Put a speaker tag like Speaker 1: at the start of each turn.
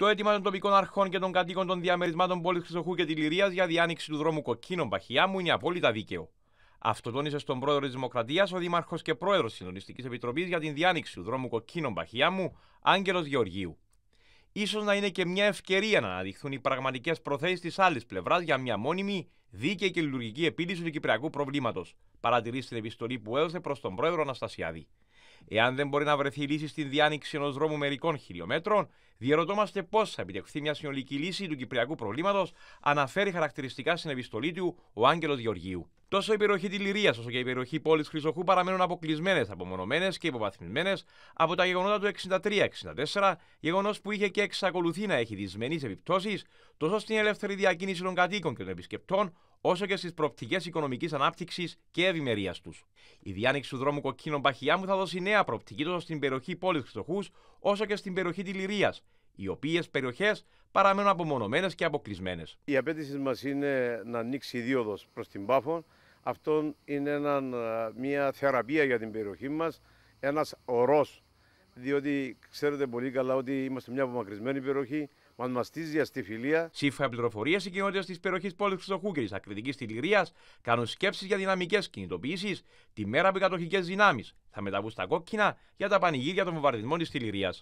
Speaker 1: Το αίτημα των τοπικών αρχών και των κατοίκων των διαμερισμάτων πόλης Χρυσοχού και τη Λυρία για διάνοιξη του δρόμου Κοκκίνων Παχιά μου είναι απόλυτα δίκαιο. Αυτό τόνισε στον πρόεδρο της Δημοκρατίας, ο Δήμαρχος και πρόεδρος της Συντονιστικής Επιτροπής για την διάνοιξη του δρόμου Κοκκίνων Παχιά μου, Άγγελος Γεωργίου. σω να είναι και μια ευκαιρία να αναδειχθούν οι πραγματικές προθέσεις της άλλης πλευράς για μια μόνιμη, δίκαιη και λειτουργική επίλυση του Κυπριακού προβλήματος, παρατηρεί στην επιστολή που έδωσε προς τον πρόεδρο Αναστασιάδη. Εάν δεν μπορεί να βρεθεί λύση στην διάνοιξη ενός δρόμου μερικών χιλιόμετρων, διαρωτόμαστε πώς θα επιτευχθεί μια συνολική λύση του κυπριακού προβλήματος, αναφέρει χαρακτηριστικά στην επιστολή του ο Άγγελος Γεωργίου. Τόσο η περιοχή της Λυρίας όσο και η περιοχή πόλης Χρυσοχού παραμένουν αποκλεισμένες, απομονωμένες και υποβαθμισμένες από τα γεγονότα του 63-64, γεγονός που είχε και εξακολουθεί να έχει δυσμενείς επιπτώσεις τόσο στην ελεύθερη διακίνηση των κατοίκων και των επισκεπτών, όσο και στις προοπτικές οικονομικής ανάπτυξης και ευημερίας τους. Η διάνοιξη του δρόμου Κοκκίνων Παχιά μου θα δώσει νέα προοπτική τόσο στην περιοχή πόλης Χρυσοχούς, όσο και στην περιοχή της Λυρίας, οι οποίες περιοχές παραμένουν απομονωμένες και αποκλεισμένες.
Speaker 2: Η απέτηση μας είναι να ανοίξει η δίωδος προς την Πάφο αυτό είναι ε, μια θεραπεία για την περιοχή μας, ένας ορός. Διότι ξέρετε πολύ καλά ότι είμαστε μια απομακρυσμένη περιοχή, Μας μαστίζει αστιφιλία.
Speaker 1: Σύμφωνα πληροφορίε, οι κοινότητε της περιοχής πόλης Χρυστοχούγκρη, και τη Λιγρία, κάνουν σκέψεις για δυναμικές κινητοποιήσεις τη μέρα που οι κατοχικές δυνάμεις θα μεταβούν στα κόκκινα για τα πανηγύρια των βομβαρδισμών της Λιγρία.